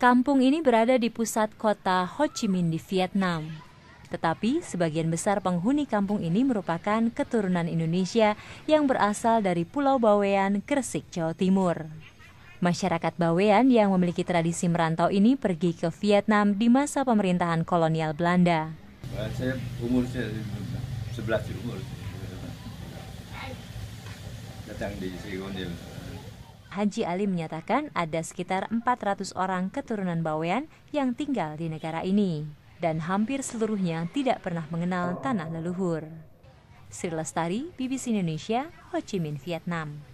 Kampung ini berada di pusat kota Ho Chi Minh di Vietnam. Tetapi sebagian besar penghuni kampung ini merupakan keturunan Indonesia yang berasal dari Pulau Bawean, Gresik, Jawa Timur. Masyarakat Bawean yang memiliki tradisi merantau ini pergi ke Vietnam di masa pemerintahan kolonial Belanda. Saya umur saya 11 umur. Datang di Sri Haji Ali menyatakan ada sekitar 400 orang keturunan Bawean yang tinggal di negara ini dan hampir seluruhnya tidak pernah mengenal tanah leluhur. Sri Lestari, BBC Indonesia, Ho Chi Minh, Vietnam.